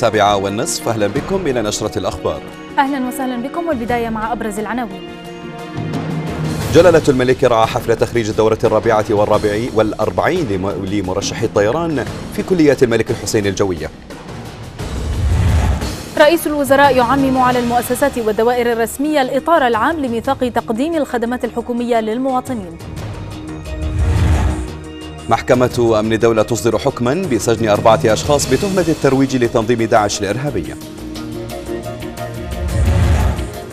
السابعة والنصف أهلا بكم إلى نشرة الأخبار أهلا وسهلا بكم والبداية مع أبرز العناوين جلالة الملك رعى حفل تخريج الدورة الرابعة والرابع والأربعين لمرشحي الطيران في كلية الملك الحسين الجوية رئيس الوزراء يعمم على المؤسسات والدوائر الرسمية الإطار العام لميثاق تقديم الخدمات الحكومية للمواطنين محكمة أمن الدولة تصدر حكما بسجن أربعة أشخاص بتهمة الترويج لتنظيم داعش الإرهابية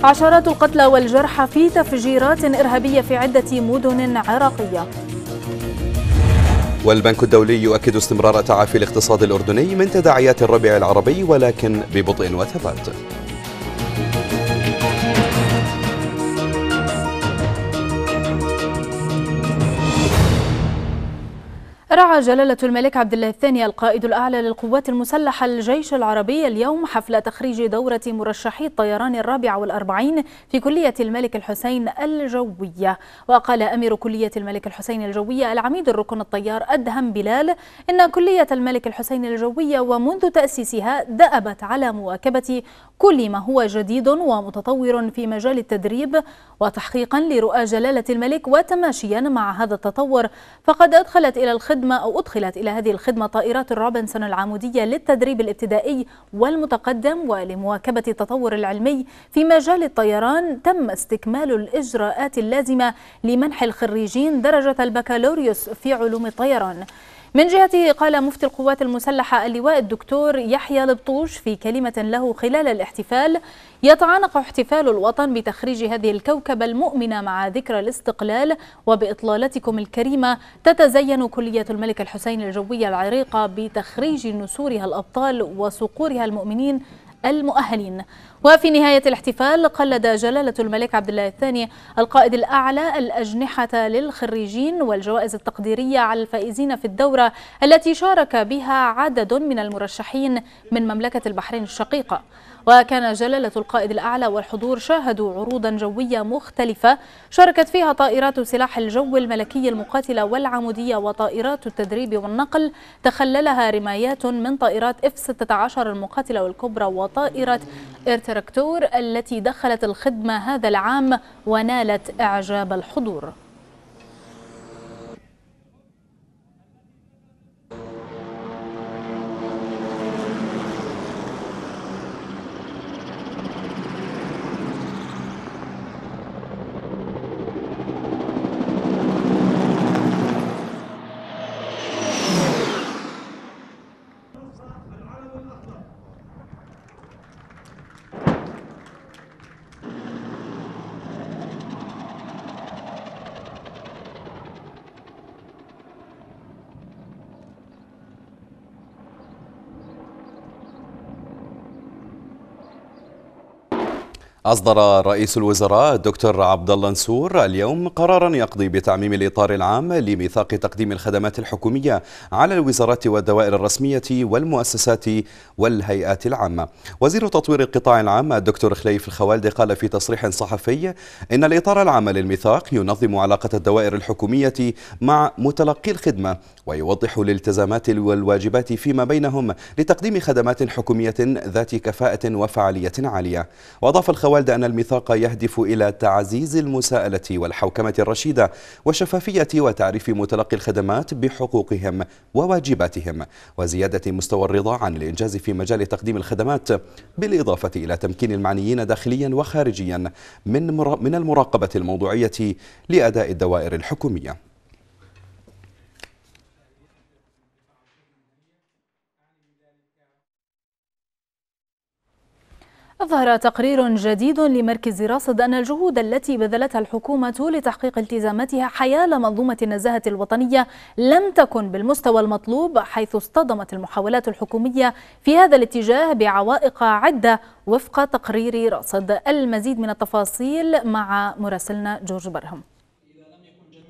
عشرات القتلى والجرحى في تفجيرات إرهابية في عدة مدن عراقية والبنك الدولي يؤكد استمرار تعافي الاقتصاد الأردني من تداعيات الربيع العربي ولكن ببطء وثبات رعى جلالة الملك عبد الله الثاني القائد الأعلى للقوات المسلحة الجيش العربي اليوم حفل تخريج دورة مرشحي الطيران الرابعة والأربعين في كلية الملك الحسين الجوية وقال أمير كلية الملك الحسين الجوية العميد الركن الطيار أدهم بلال إن كلية الملك الحسين الجوية ومنذ تأسيسها دأبت على مواكبة كل ما هو جديد ومتطور في مجال التدريب وتحقيقا لرؤى جلالة الملك وتماشيا مع هذا التطور فقد أدخلت إلى الخدمة أو أدخلت إلى هذه الخدمة طائرات الروبنسون العمودية للتدريب الابتدائي والمتقدم ولمواكبة التطور العلمي في مجال الطيران تم استكمال الإجراءات اللازمة لمنح الخريجين درجة البكالوريوس في علوم الطيران من جهته قال مفتي القوات المسلحة اللواء الدكتور يحيى لبطوش في كلمة له خلال الاحتفال يتعانق احتفال الوطن بتخريج هذه الكوكبة المؤمنة مع ذكرى الاستقلال وبإطلالتكم الكريمة تتزين كلية الملك الحسين الجوية العريقة بتخريج نسورها الأبطال وصقورها المؤمنين المؤهلين وفي نهاية الاحتفال قلد جلالة الملك عبد الله الثاني القائد الأعلى الأجنحة للخريجين والجوائز التقديرية على الفائزين في الدورة التي شارك بها عدد من المرشحين من مملكة البحرين الشقيقة وكان جلالة القائد الأعلى والحضور شاهدوا عروضا جوية مختلفة شاركت فيها طائرات سلاح الجو الملكي المقاتلة والعمودية وطائرات التدريب والنقل تخللها رمايات من طائرات F-16 المقاتلة والكبرى وطائرة ارتر التراكتور التي دخلت الخدمة هذا العام ونالت إعجاب الحضور أصدر رئيس الوزراء الدكتور عبد الله نسور اليوم قرارا يقضي بتعميم الإطار العام لميثاق تقديم الخدمات الحكومية على الوزارات والدوائر الرسمية والمؤسسات والهيئات العامة. وزير تطوير القطاع العام الدكتور خليف الخوالدي قال في تصريح صحفي إن الإطار العام للميثاق ينظم علاقة الدوائر الحكومية مع متلقي الخدمة ويوضح الالتزامات والواجبات فيما بينهم لتقديم خدمات حكومية ذات كفاءة وفعالية عالية. وأضاف الخوالدي الوالد أن الميثاق يهدف إلى تعزيز المساءلة والحوكمة الرشيدة والشفافية وتعريف متلقي الخدمات بحقوقهم وواجباتهم وزيادة مستوى الرضا عن الإنجاز في مجال تقديم الخدمات بالإضافة إلى تمكين المعنيين داخليا وخارجيا من من المراقبة الموضوعية لأداء الدوائر الحكومية أظهر تقرير جديد لمركز رصد أن الجهود التي بذلتها الحكومة لتحقيق التزاماتها حيال منظومة النزاهة الوطنية لم تكن بالمستوى المطلوب حيث اصطدمت المحاولات الحكومية في هذا الاتجاه بعوائق عدة وفق تقرير رصد المزيد من التفاصيل مع مراسلنا جورج برهم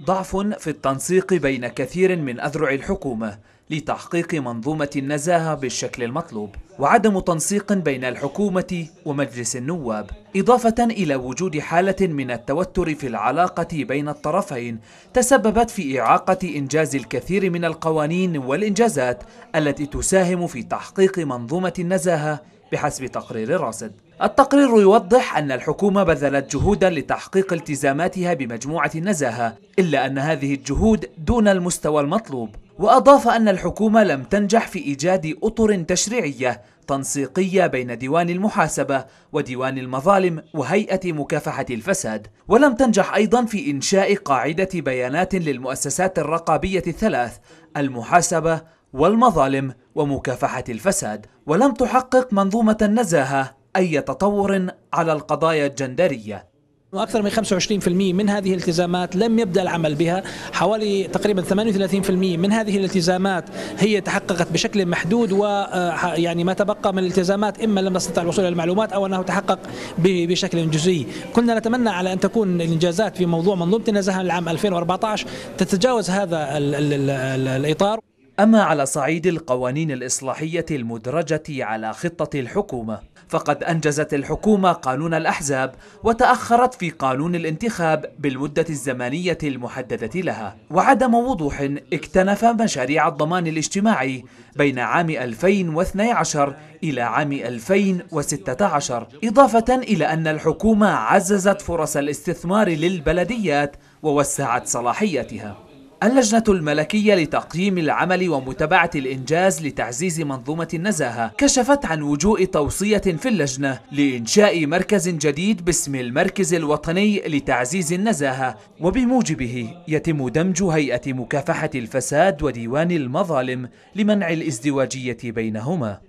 ضعف في التنسيق بين كثير من أذرع الحكومة لتحقيق منظومة النزاهة بالشكل المطلوب وعدم تنسيق بين الحكومة ومجلس النواب إضافة إلى وجود حالة من التوتر في العلاقة بين الطرفين تسببت في إعاقة إنجاز الكثير من القوانين والإنجازات التي تساهم في تحقيق منظومة النزاهة بحسب تقرير الراصد التقرير يوضح أن الحكومة بذلت جهودا لتحقيق التزاماتها بمجموعة النزاهة إلا أن هذه الجهود دون المستوى المطلوب وأضاف أن الحكومة لم تنجح في إيجاد أطر تشريعية تنسيقية بين ديوان المحاسبة وديوان المظالم وهيئة مكافحة الفساد ولم تنجح أيضا في إنشاء قاعدة بيانات للمؤسسات الرقابية الثلاث المحاسبة والمظالم ومكافحة الفساد ولم تحقق منظومة النزاهة أي تطور على القضايا الجندرية أكثر من 25% من هذه الالتزامات لم يبدأ العمل بها حوالي تقريبا 38% من هذه الالتزامات هي تحققت بشكل محدود ويعني آه، ما تبقى من الالتزامات إما لم نستطع الوصول إلى المعلومات أو أنه تحقق بشكل جزئي كنا نتمنى على أن تكون الإنجازات في موضوع منظومة النزاهة العام 2014 تتجاوز هذا الـ الـ الـ الإطار أما على صعيد القوانين الإصلاحية المدرجة على خطة الحكومة فقد أنجزت الحكومة قانون الأحزاب وتأخرت في قانون الانتخاب بالمدة الزمنية المحددة لها وعدم وضوح اكتنف مشاريع الضمان الاجتماعي بين عام 2012 إلى عام 2016 إضافة إلى أن الحكومة عززت فرص الاستثمار للبلديات ووسعت صلاحيتها اللجنة الملكية لتقييم العمل ومتابعة الإنجاز لتعزيز منظومة النزاهة كشفت عن وجوء توصية في اللجنة لإنشاء مركز جديد باسم المركز الوطني لتعزيز النزاهة وبموجبه يتم دمج هيئة مكافحة الفساد وديوان المظالم لمنع الازدواجية بينهما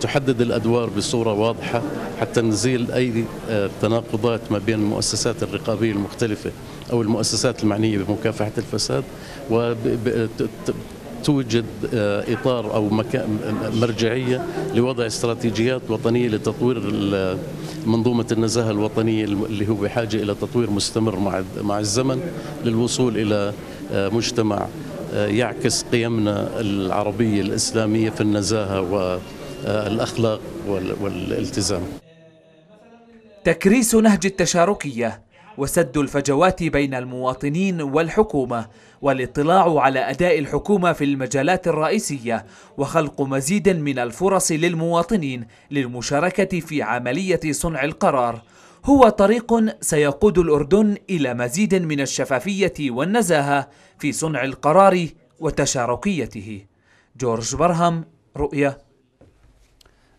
تحدد الادوار بصوره واضحه حتى نزيل اي آه، تناقضات ما بين المؤسسات الرقابيه المختلفه او المؤسسات المعنيه بمكافحه الفساد وتوجد آه، اطار او مرجعيه لوضع استراتيجيات وطنيه لتطوير منظومه النزاهه الوطنيه اللي هو بحاجه الى تطوير مستمر مع مع الزمن للوصول الى آه، مجتمع يعكس قيمنا العربيه الاسلاميه في النزاهه و الأخلاق والالتزام تكريس نهج التشاركية وسد الفجوات بين المواطنين والحكومة والاطلاع على أداء الحكومة في المجالات الرئيسية وخلق مزيد من الفرص للمواطنين للمشاركة في عملية صنع القرار هو طريق سيقود الأردن إلى مزيد من الشفافية والنزاهة في صنع القرار وتشاركيته جورج برهم رؤية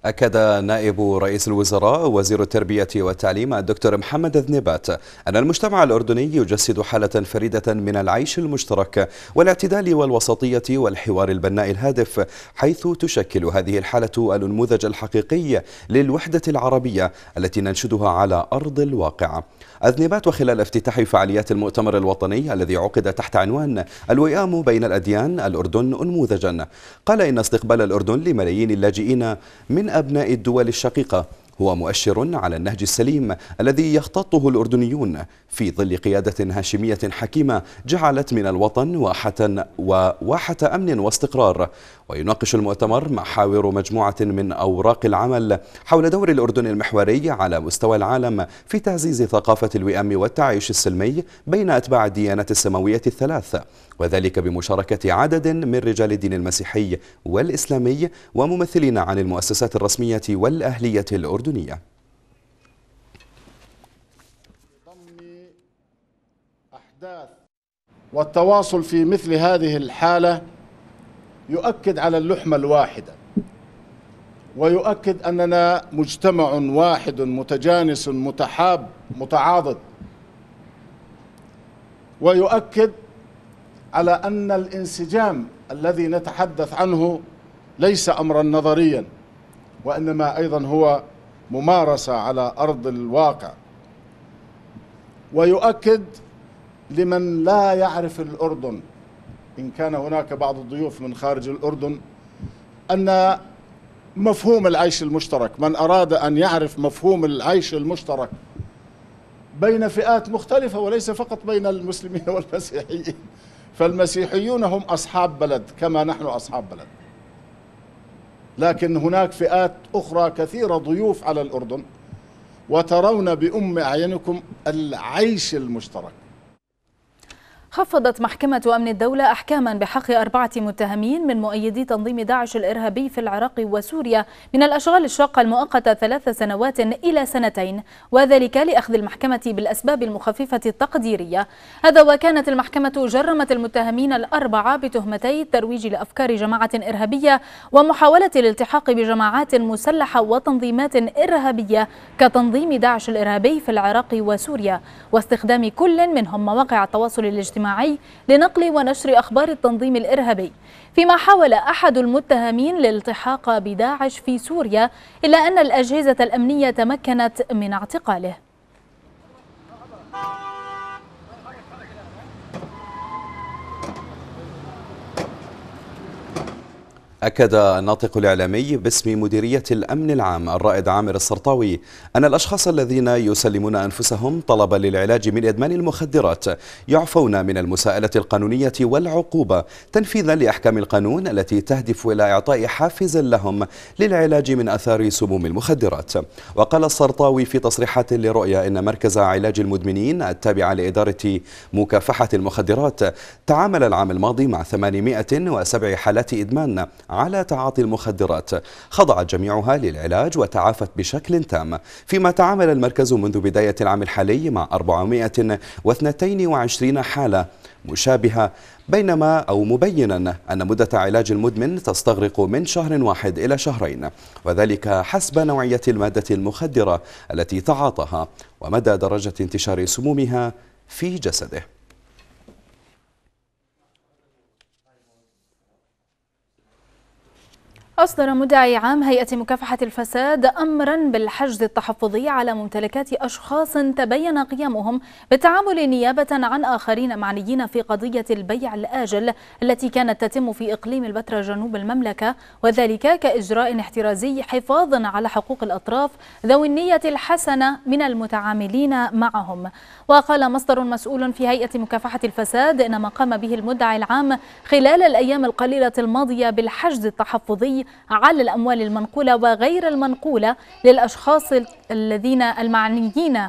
أكد نائب رئيس الوزراء وزير التربية والتعليم الدكتور محمد ذنبات أن المجتمع الأردني يجسد حالة فريدة من العيش المشترك والاعتدال والوسطية والحوار البناء الهادف حيث تشكل هذه الحالة النموذج الحقيقي للوحدة العربية التي ننشدها على أرض الواقع أذنبات وخلال افتتاح فعاليات المؤتمر الوطني الذي عقد تحت عنوان الوئام بين الأديان الأردن أنموذجا قال إن استقبال الأردن لملايين اللاجئين من أبناء الدول الشقيقة هو مؤشر على النهج السليم الذي يختطه الأردنيون في ظل قيادة هاشمية حكيمة جعلت من الوطن واحة وواحة أمن واستقرار ويناقش المؤتمر محاور مجموعة من أوراق العمل حول دور الأردن المحوري على مستوى العالم في تعزيز ثقافة الوئام والتعايش السلمي بين أتباع الديانات السماوية الثلاث وذلك بمشاركة عدد من رجال الدين المسيحي والإسلامي وممثلين عن المؤسسات الرسمية والأهلية الأردنية والتواصل في مثل هذه الحاله يؤكد على اللحمة الواحدة ويؤكد أننا مجتمع واحد متجانس متحاب متعاضد ويؤكد على أن الانسجام الذي نتحدث عنه ليس أمرا نظريا وإنما أيضا هو ممارسة على أرض الواقع ويؤكد لمن لا يعرف الأردن إن كان هناك بعض الضيوف من خارج الأردن أن مفهوم العيش المشترك من أراد أن يعرف مفهوم العيش المشترك بين فئات مختلفة وليس فقط بين المسلمين والمسيحيين فالمسيحيون هم أصحاب بلد كما نحن أصحاب بلد لكن هناك فئات أخرى كثيرة ضيوف على الأردن وترون بأم أعينكم العيش المشترك خفضت محكمة أمن الدولة أحكاما بحق أربعة متهمين من مؤيدي تنظيم داعش الإرهابي في العراق وسوريا من الأشغال الشاقة المؤقتة ثلاث سنوات إلى سنتين وذلك لأخذ المحكمة بالأسباب المخففة التقديرية هذا وكانت المحكمة جرمت المتهمين الأربعة بتهمتي الترويج لأفكار جماعة إرهابية ومحاولة الالتحاق بجماعات مسلحة وتنظيمات إرهابية كتنظيم داعش الإرهابي في العراق وسوريا واستخدام كل منهم مواقع التواصل الاجتماعي الاجتماعي لنقل ونشر أخبار التنظيم الإرهابي فيما حاول أحد المتهمين الالتحاق بداعش في سوريا إلا أن الأجهزة الأمنية تمكنت من اعتقاله أكد الناطق الإعلامي باسم مديرية الأمن العام الرائد عامر السرطاوي أن الأشخاص الذين يسلمون أنفسهم طلبا للعلاج من إدمان المخدرات يعفون من المساءلة القانونية والعقوبة تنفيذا لأحكام القانون التي تهدف إلى إعطاء حافز لهم للعلاج من أثار سموم المخدرات وقال السرطاوي في تصريحات لرؤيا إن مركز علاج المدمنين التابع لإدارة مكافحة المخدرات تعامل العام الماضي مع 807 حالات إدمان على تعاطي المخدرات خضعت جميعها للعلاج وتعافت بشكل تام فيما تعامل المركز منذ بداية العام الحالي مع 422 حالة مشابهة بينما أو مبينا أن مدة علاج المدمن تستغرق من شهر واحد إلى شهرين وذلك حسب نوعية المادة المخدرة التي تعاطاها ومدى درجة انتشار سمومها في جسده أصدر مدعي عام هيئة مكافحة الفساد أمرا بالحجز التحفظي على ممتلكات أشخاص تبين قيامهم بالتعامل نيابة عن آخرين معنيين في قضية البيع الآجل التي كانت تتم في إقليم البتراء جنوب المملكة وذلك كإجراء احترازي حفاظا على حقوق الأطراف ذوي النية الحسنة من المتعاملين معهم وقال مصدر مسؤول في هيئة مكافحة الفساد إن ما قام به المدعي العام خلال الأيام القليلة الماضية بالحجز التحفظي على الأموال المنقولة وغير المنقولة للأشخاص الذين المعنيين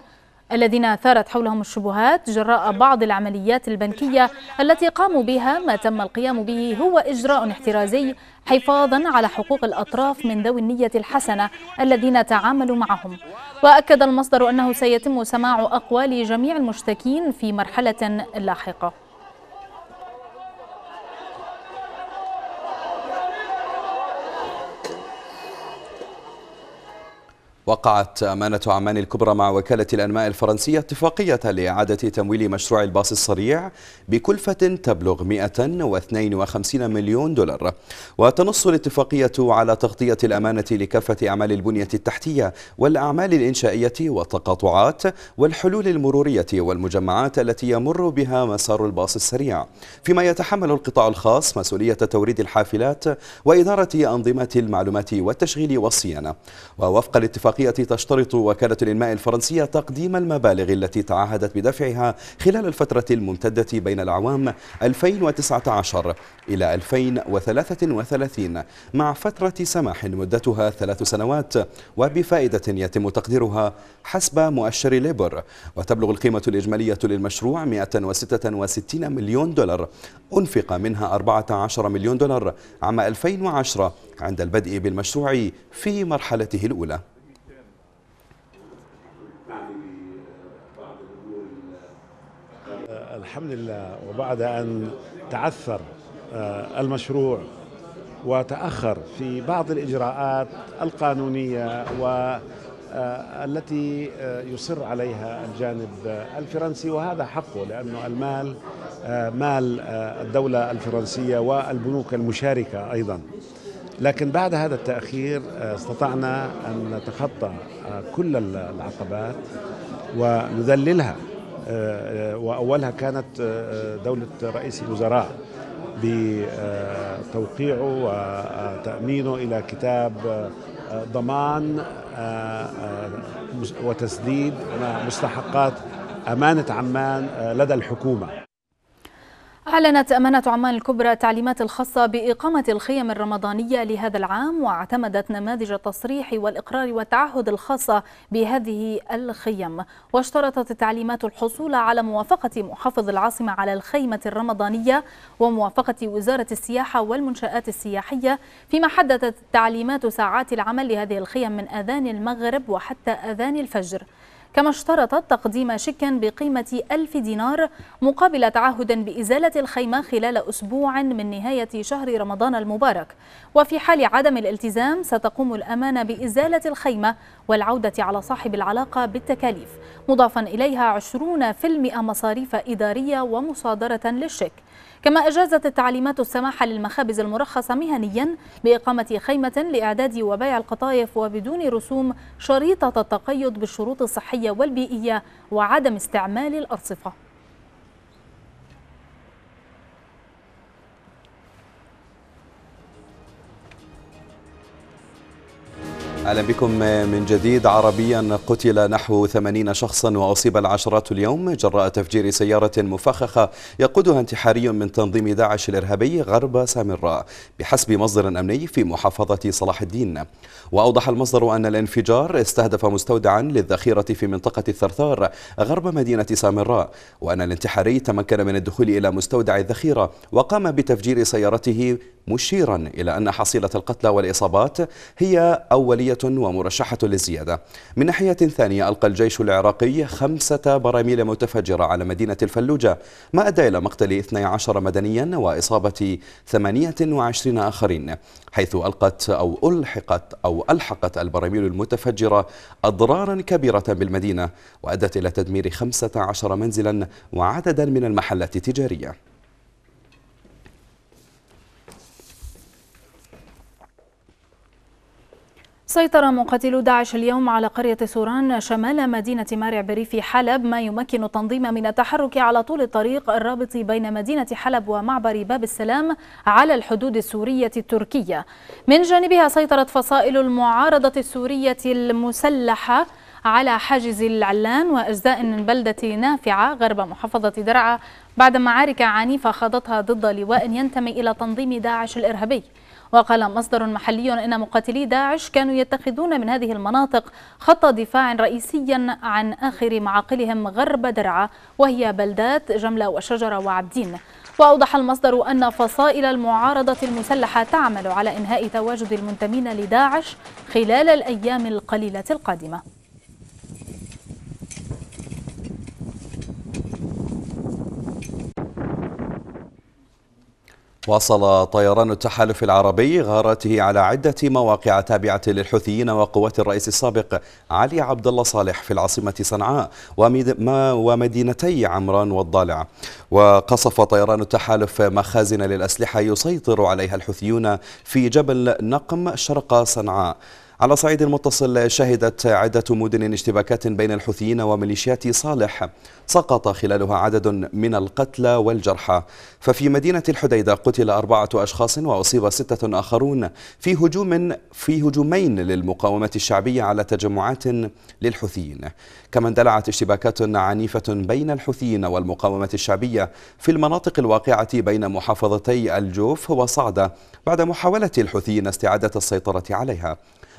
الذين أثارت حولهم الشبهات جراء بعض العمليات البنكية التي قاموا بها ما تم القيام به هو إجراء احترازي حفاظا على حقوق الأطراف من ذوي النية الحسنة الذين تعاملوا معهم وأكد المصدر أنه سيتم سماع أقوال جميع المشتكين في مرحلة لاحقة وقعت أمانة عمان الكبرى مع وكالة الأنماء الفرنسية اتفاقية لإعادة تمويل مشروع الباص السريع بكلفة تبلغ 152 مليون دولار وتنص الاتفاقية على تغطية الأمانة لكافة أعمال البنية التحتية والأعمال الإنشائية والتقاطعات والحلول المرورية والمجمعات التي يمر بها مسار الباص السريع فيما يتحمل القطاع الخاص مسؤولية توريد الحافلات وإدارة أنظمة المعلومات والتشغيل والصيانة ووفق الاتفاق الاتفاقية تشترط وكالة الإنماء الفرنسية تقديم المبالغ التي تعهدت بدفعها خلال الفترة الممتدة بين الأعوام 2019 إلى 2033 مع فترة سماح مدتها ثلاث سنوات وبفائدة يتم تقديرها حسب مؤشر ليبر وتبلغ القيمة الإجمالية للمشروع 166 مليون دولار أنفق منها 14 مليون دولار عام 2010 عند البدء بالمشروع في مرحلته الأولى الحمد لله وبعد أن تعثر آه، المشروع وتأخر في بعض الإجراءات القانونية والتي آه، آه، يصر عليها الجانب الفرنسي وهذا حقه لأنه المال مال الدولة الفرنسية والبنوك المشاركة أيضا لكن بعد هذا التأخير استطعنا أن نتخطى كل العقبات ونذللها آه، آه، واولها كانت آه، دوله رئيس الوزراء بتوقيعه وتامينه الى كتاب ضمان وتسديد مستحقات امانه عمان لدى الحكومه أعلنت أمانة عمان الكبرى التعليمات الخاصة بإقامة الخيم الرمضانية لهذا العام واعتمدت نماذج التصريح والإقرار والتعهد الخاصة بهذه الخيم واشترطت التعليمات الحصول على موافقة محافظ العاصمة على الخيمة الرمضانية وموافقة وزارة السياحة والمنشآت السياحية فيما حددت التعليمات ساعات العمل لهذه الخيم من أذان المغرب وحتى أذان الفجر كما اشترطت تقديم شك بقيمة ألف دينار مقابل تعهد بإزالة الخيمة خلال أسبوع من نهاية شهر رمضان المبارك وفي حال عدم الالتزام ستقوم الأمانة بإزالة الخيمة والعودة على صاحب العلاقة بالتكاليف مضافا إليها 20% مصاريف إدارية ومصادرة للشك كما أجازت التعليمات السماح للمخابز المرخصة مهنيا بإقامة خيمة لإعداد وبيع القطايف وبدون رسوم شريطة التقيد بالشروط الصحية والبيئية وعدم استعمال الأرصفة أهلا بكم من جديد عربيا قتل نحو 80 شخصا وأصيب العشرات اليوم جراء تفجير سيارة مفخخة يقودها انتحاري من تنظيم داعش الإرهابي غرب سامراء بحسب مصدر أمني في محافظة صلاح الدين وأوضح المصدر أن الانفجار استهدف مستودعا للذخيرة في منطقة الثرثار غرب مدينة سامراء وأن الانتحاري تمكن من الدخول إلى مستودع الذخيرة وقام بتفجير سيارته مشيرا إلى أن حصيلة القتلى والإصابات هي أولية ومرشحة للزيادة من ناحية ثانية ألقى الجيش العراقي خمسة براميل متفجرة على مدينة الفلوجة ما أدى إلى مقتل 12 مدنيا وإصابة 28 آخرين حيث ألقت أو ألحقت أو ألحقت البراميل المتفجرة أضرارا كبيرة بالمدينة وأدت إلى تدمير 15 منزلا وعددا من المحلات التجارية سيطر مقاتلو داعش اليوم على قرية سوران شمال مدينة مارع بريف حلب ما يمكن التنظيم من التحرك على طول الطريق الرابط بين مدينة حلب ومعبر باب السلام على الحدود السورية التركية من جانبها سيطرت فصائل المعارضة السورية المسلحة على حاجز العلان وأجزاء من بلدة نافعة غرب محافظة درعا بعد معارك عنيفة خاضتها ضد لواء ينتمي إلى تنظيم داعش الإرهابي وقال مصدر محلي أن مقاتلي داعش كانوا يتخذون من هذه المناطق خط دفاع رئيسيا عن آخر معاقلهم غرب درعا وهي بلدات جملة وشجرة وعبدين وأوضح المصدر أن فصائل المعارضة المسلحة تعمل على إنهاء تواجد المنتمين لداعش خلال الأيام القليلة القادمة واصل طيران التحالف العربي غاراته على عدة مواقع تابعة للحوثيين وقوات الرئيس السابق علي عبد الله صالح في العاصمة صنعاء ومدينتي عمران والضالع وقصف طيران التحالف مخازن للأسلحة يسيطر عليها الحوثيون في جبل نقم شرق صنعاء على صعيد متصل شهدت عدة مدن اشتباكات بين الحوثيين وميليشيات صالح سقط خلالها عدد من القتلى والجرحى ففي مدينة الحديدة قتل أربعة أشخاص وأصيب ستة آخرون في هجوم في هجومين للمقاومة الشعبية على تجمعات للحوثيين كما اندلعت اشتباكات عنيفة بين الحوثيين والمقاومة الشعبية في المناطق الواقعة بين محافظتي الجوف وصعدة بعد محاولة الحوثيين استعادة السيطرة عليها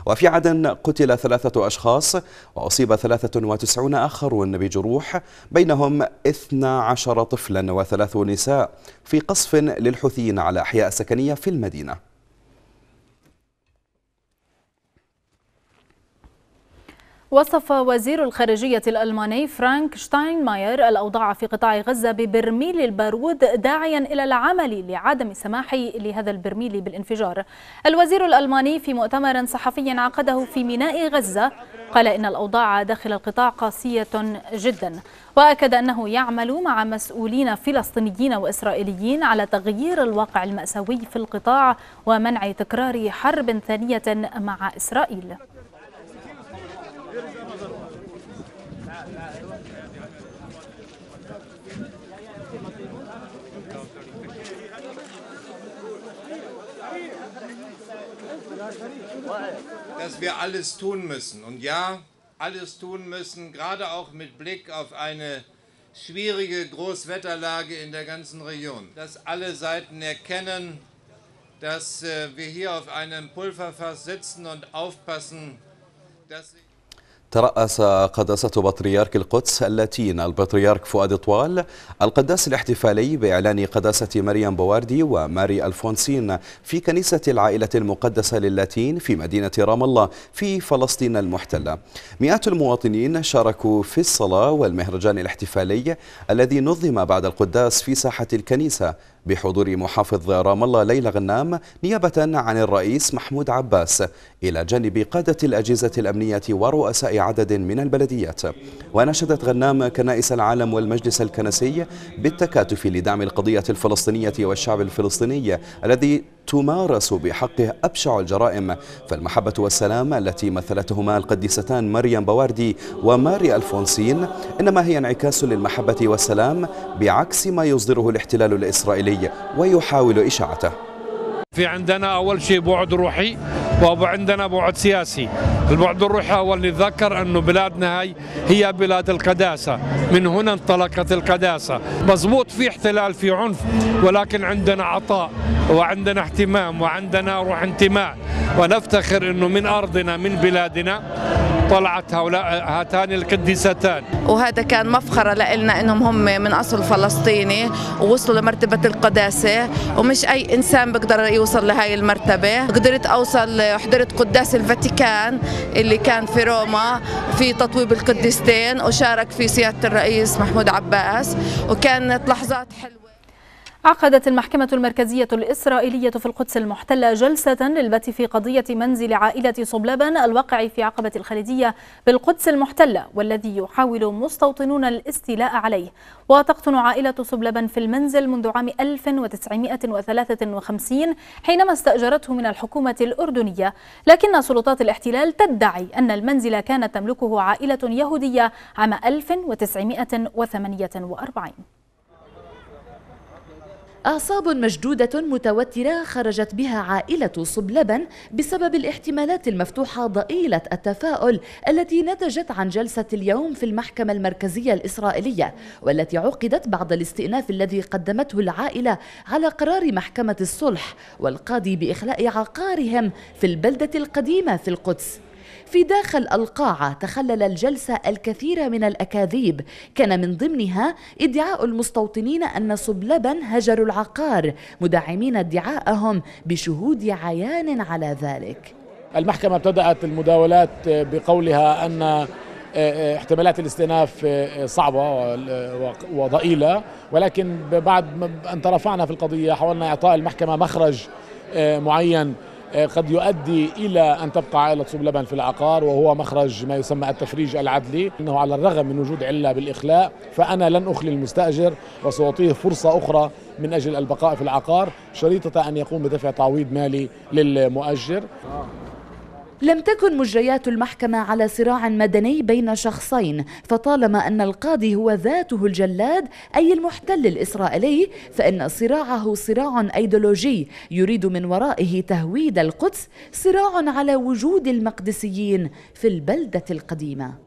وفي عدن قتل ثلاثة أشخاص وأصيب 93 آخرون بجروح بينهم 12 طفلا وثلاث نساء في قصف للحوثيين على أحياء سكنية في المدينة وصف وزير الخارجية الألماني فرانك شتاينماير الأوضاع في قطاع غزة ببرميل البارود داعيا إلى العمل لعدم سماح لهذا البرميل بالانفجار الوزير الألماني في مؤتمر صحفي عقده في ميناء غزة قال إن الأوضاع داخل القطاع قاسية جدا وأكد أنه يعمل مع مسؤولين فلسطينيين وإسرائيليين على تغيير الواقع المأساوي في القطاع ومنع تكرار حرب ثانية مع إسرائيل dass wir alles tun müssen. Und ja, alles tun müssen, gerade auch mit Blick auf eine schwierige Großwetterlage in der ganzen Region. Dass alle Seiten erkennen, dass äh, wir hier auf einem Pulverfass sitzen und aufpassen, dass... ترأس قداسة بطريرك القدس اللاتين البطريرك فؤاد طوال القداس الاحتفالي بإعلان قداسة مريم بواردي وماري ألفونسين في كنيسة العائلة المقدسة للاتين في مدينة رام الله في فلسطين المحتلة مئات المواطنين شاركوا في الصلاة والمهرجان الاحتفالي الذي نظم بعد القداس في ساحة الكنيسة بحضور محافظ رام الله ليلى غنام نيابة عن الرئيس محمود عباس إلى جانب قادة الأجهزة الأمنية ورؤساء عدد من البلديات ونشدت غنام كنائس العالم والمجلس الكنسي بالتكاتف لدعم القضية الفلسطينية والشعب الفلسطيني الذي تمارس بحقه أبشع الجرائم فالمحبة والسلام التي مثلتهما القديستان مريم بواردي وماري ألفونسين إنما هي انعكاس للمحبة والسلام بعكس ما يصدره الاحتلال الإسرائيلي ويحاول إشاعته في عندنا أول شيء بعد روحي وابو عندنا بعد سياسي البعد الروحي هو اللي ذكر انه بلادنا هاي هي بلاد القداسه من هنا انطلقت القداسه مزبوط في احتلال في عنف ولكن عندنا عطاء وعندنا اهتمام وعندنا روح انتماء ونفتخر انه من ارضنا من بلادنا طلعت هؤلاء هاتان القديستان وهذا كان مفخرة لنا انهم هم من اصل فلسطيني ووصلوا لمرتبة القداسة ومش اي انسان بقدر يوصل لهي المرتبة قدرت اوصل حضرت قداس الفاتيكان اللي كان في روما في تطويب القديستين وشارك في سيادة الرئيس محمود عباس وكانت لحظات حلوة عقدت المحكمة المركزية الإسرائيلية في القدس المحتلة جلسة للبت في قضية منزل عائلة صبلبن الواقع في عقبة الخليدية بالقدس المحتلة والذي يحاول مستوطنون الاستيلاء عليه وتقطن عائلة صبلبن في المنزل منذ عام 1953 حينما استأجرته من الحكومة الأردنية لكن سلطات الاحتلال تدعي أن المنزل كان تملكه عائلة يهودية عام 1948 أعصاب مشدودة متوترة خرجت بها عائلة صبلبن بسبب الاحتمالات المفتوحة ضئيلة التفاؤل التي نتجت عن جلسة اليوم في المحكمة المركزية الإسرائيلية والتي عقدت بعد الاستئناف الذي قدمته العائلة على قرار محكمة الصلح والقاضي بإخلاء عقارهم في البلدة القديمة في القدس في داخل القاعة تخلل الجلسة الكثير من الأكاذيب كان من ضمنها ادعاء المستوطنين أن صبلبا هجروا العقار مدعمين ادعاءهم بشهود عيان على ذلك المحكمة ابتدأت المداولات بقولها أن آه، آه، احتمالات الاستئناف آه، صعبة وضئيلة ولكن بعد أن ترفعنا في القضية حاولنا إعطاء المحكمة مخرج معين آه، قد يؤدي إلى أن تبقى عائلة صوب لبن في العقار وهو مخرج ما يسمى التفريج العدلي أنه على الرغم من وجود علة بالإخلاء فأنا لن أخلي المستأجر وسأعطيه فرصة أخرى من أجل البقاء في العقار شريطة أن يقوم بدفع تعويض مالي للمؤجر لم تكن مجريات المحكمة على صراع مدني بين شخصين فطالما أن القاضي هو ذاته الجلاد أي المحتل الإسرائيلي فإن صراعه صراع أيديولوجي يريد من ورائه تهويد القدس صراع على وجود المقدسيين في البلدة القديمة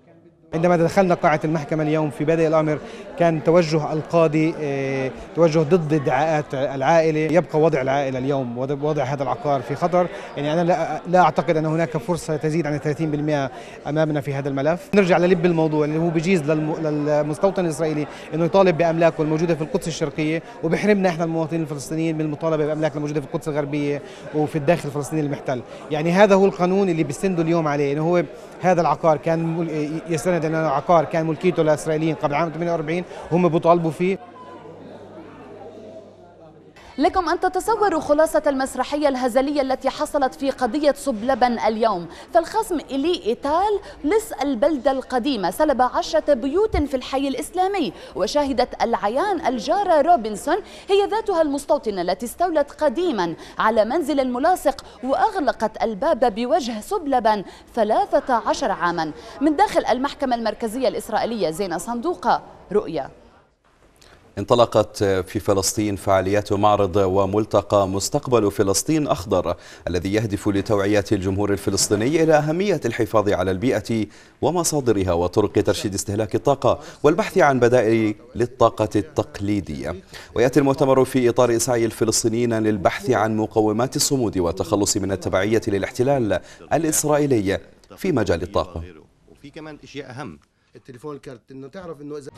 عندما دخلنا قاعة المحكمة اليوم في بداية الأمر كان توجه القاضي آه، توجه ضد ادعاءات العائلة يبقى وضع العائلة اليوم وضع هذا العقار في خطر يعني أنا لا, أعتقد أن هناك فرصة تزيد عن 30% أمامنا في هذا الملف نرجع للب الموضوع اللي هو بيجيز للمستوطن الإسرائيلي أنه يطالب بأملاكه الموجودة في القدس الشرقية وبيحرمنا إحنا المواطنين الفلسطينيين من المطالبة بأملاك الموجودة في القدس الغربية وفي الداخل الفلسطيني المحتل يعني هذا هو القانون اللي بيستندوا اليوم عليه أنه هو هذا العقار كان يستند انه عقار كان ملكيته لاسرائيليين قبل عام 48 هم بيطالبوا فيه لكم أن تتصوروا خلاصة المسرحية الهزلية التي حصلت في قضية صب لبن اليوم فالخصم إلي إيتال لص البلدة القديمة سلب عشرة بيوت في الحي الإسلامي وشهدت العيان الجارة روبنسون هي ذاتها المستوطنة التي استولت قديما على منزل الملاصق وأغلقت الباب بوجه صب لبن 13 عاما من داخل المحكمة المركزية الإسرائيلية زينة صندوقة رؤيا انطلقت في فلسطين فعاليات معرض وملتقى مستقبل فلسطين أخضر الذي يهدف لتوعية الجمهور الفلسطيني إلى أهمية الحفاظ على البيئة ومصادرها وطرق ترشيد استهلاك الطاقة والبحث عن بدائل للطاقة التقليدية ويأتي المؤتمر في إطار سعي الفلسطينيين للبحث عن مقومات الصمود والتخلص من التبعية للاحتلال الإسرائيلي في مجال الطاقة وفي كمان أشياء أهم التليفون الكارت انه تعرف انه اذا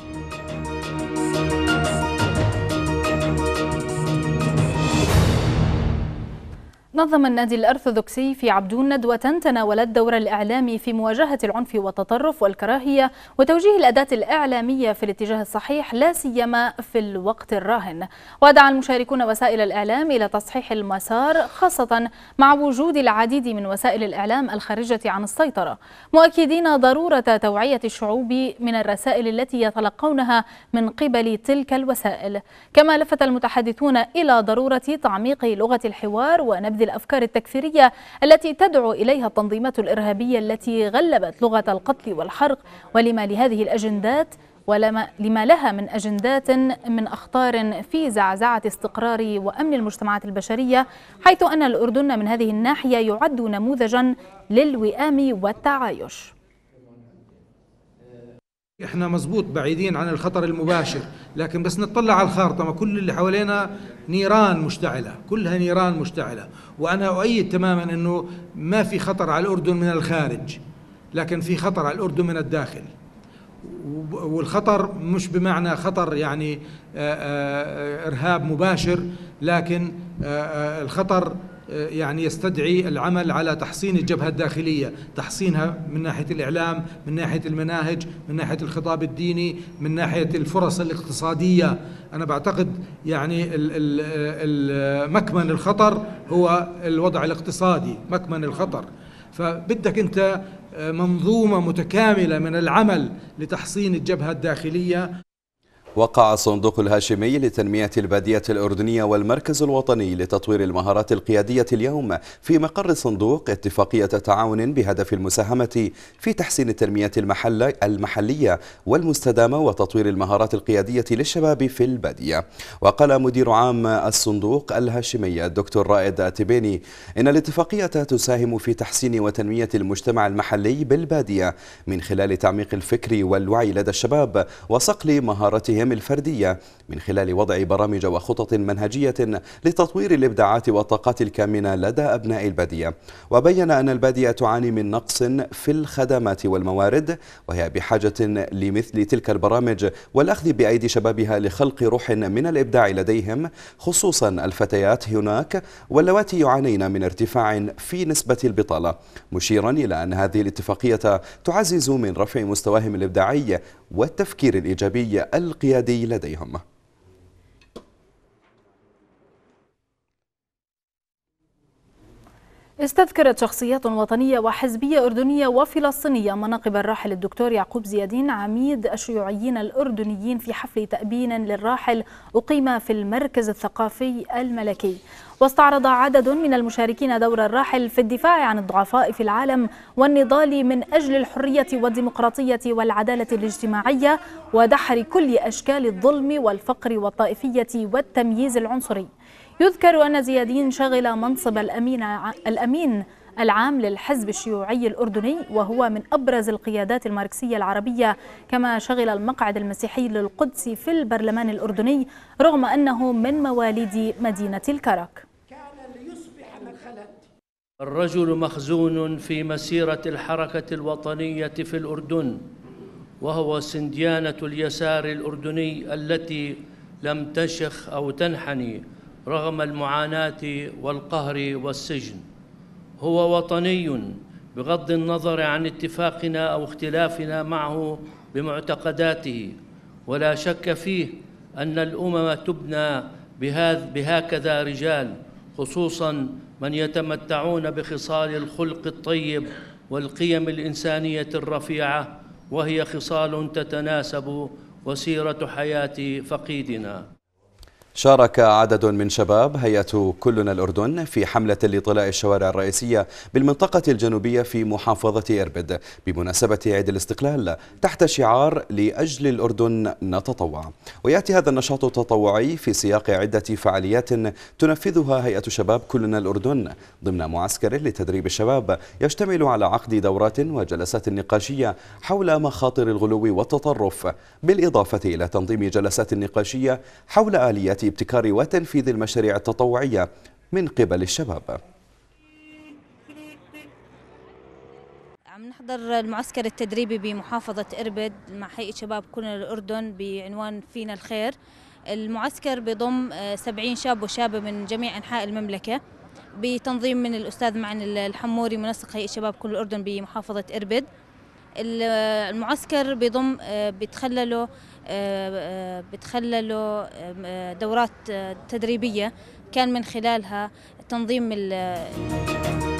نظم النادي الأرثوذكسي في عبدون ندوة تناولت دور الإعلام في مواجهة العنف والتطرف والكراهية وتوجيه الأداة الإعلامية في الاتجاه الصحيح لا سيما في الوقت الراهن ودعا المشاركون وسائل الإعلام إلى تصحيح المسار خاصة مع وجود العديد من وسائل الإعلام الخارجة عن السيطرة مؤكدين ضرورة توعية الشعوب من الرسائل التي يتلقونها من قبل تلك الوسائل كما لفت المتحدثون إلى ضرورة تعميق لغة الحوار ونبذ هذه الأفكار التكفيرية التي تدعو إليها التنظيمات الإرهابية التي غلبت لغة القتل والحرق ولما لهذه الأجندات ولما لها من أجندات من أخطار في زعزعة استقرار وأمن المجتمعات البشرية حيث أن الأردن من هذه الناحية يعد نموذجا للوئام والتعايش احنا مزبوط بعيدين عن الخطر المباشر لكن بس نطلع على الخارطة ما كل اللي حوالينا نيران مشتعلة كلها نيران مشتعلة وأنا أؤيد تماما أنه ما في خطر على الأردن من الخارج لكن في خطر على الأردن من الداخل والخطر مش بمعنى خطر يعني آه، آه، إرهاب مباشر لكن آه، الخطر آه، يعني يستدعي العمل على تحصين الجبهة الداخلية تحصينها من ناحية الإعلام من ناحية المناهج من ناحية الخطاب الديني من ناحية الفرص الاقتصادية أنا بعتقد يعني مكمن الخطر هو الوضع الاقتصادي مكمن الخطر فبدك أنت آه، منظومة متكاملة من العمل لتحصين الجبهة الداخلية وقع الصندوق الهاشمي لتنمية البادية الأردنية والمركز الوطني لتطوير المهارات القيادية اليوم في مقر الصندوق اتفاقية تعاون بهدف المساهمة في تحسين التنمية المحل المحلية والمستدامة وتطوير المهارات القيادية للشباب في البادية وقال مدير عام الصندوق الهاشمي الدكتور رائد أتبيني إن الاتفاقية تساهم في تحسين وتنمية المجتمع المحلي بالبادية من خلال تعميق الفكر والوعي لدى الشباب وصقل مهاراتهم القيم الفردية من خلال وضع برامج وخطط منهجية لتطوير الإبداعات والطاقات الكامنة لدى أبناء البادية وبين أن البادية تعاني من نقص في الخدمات والموارد وهي بحاجة لمثل تلك البرامج والأخذ بأيدي شبابها لخلق روح من الإبداع لديهم خصوصا الفتيات هناك واللواتي يعانين من ارتفاع في نسبة البطالة مشيرا إلى أن هذه الاتفاقية تعزز من رفع مستواهم الإبداعي والتفكير الإيجابي القيادي لديهم استذكرت شخصيات وطنية وحزبية أردنية وفلسطينية مناقب الراحل الدكتور يعقوب زيادين عميد الشيوعيين الأردنيين في حفل تأبين للراحل أقيم في المركز الثقافي الملكي واستعرض عدد من المشاركين دور الراحل في الدفاع عن الضعفاء في العالم والنضال من أجل الحرية والديمقراطية والعدالة الاجتماعية ودحر كل أشكال الظلم والفقر والطائفية والتمييز العنصري يذكر أن زيادين شغل منصب الأمين, الأمين العام للحزب الشيوعي الأردني وهو من أبرز القيادات الماركسية العربية كما شغل المقعد المسيحي للقدس في البرلمان الأردني رغم أنه من مواليد مدينة الكرك الرجل مخزون في مسيرة الحركة الوطنية في الأردن وهو سنديانة اليسار الأردني التي لم تشخ أو تنحني رغم المعاناة والقهر والسجن هو وطني بغض النظر عن اتفاقنا أو اختلافنا معه بمعتقداته ولا شك فيه أن الأمم تبنى بهذ بهكذا رجال خصوصا من يتمتعون بخصال الخلق الطيب والقيم الإنسانية الرفيعة وهي خصال تتناسب وسيرة حياة فقيدنا شارك عدد من شباب هيئة كلنا الأردن في حملة لطلاء الشوارع الرئيسية بالمنطقة الجنوبية في محافظة إربد بمناسبة عيد الاستقلال تحت شعار لأجل الأردن نتطوع ويأتي هذا النشاط التطوعي في سياق عدة فعاليات تنفذها هيئة شباب كلنا الأردن ضمن معسكر لتدريب الشباب يشتمل على عقد دورات وجلسات نقاشية حول مخاطر الغلو والتطرف بالإضافة إلى تنظيم جلسات نقاشية حول آليات ابتكار وتنفيذ المشاريع التطوعية من قبل الشباب عم نحضر المعسكر التدريبي بمحافظة إربد مع هيئة شباب كل الأردن بعنوان فينا الخير المعسكر بضم 70 آه، شاب وشابة من جميع أنحاء المملكة بتنظيم من الأستاذ معن الحموري منسق هيئة شباب كل الأردن بمحافظة إربد المعسكر بضم آه، بتخلله آه، آه، بتخللوا آه، دورات تدريبية كان من خلالها تنظيم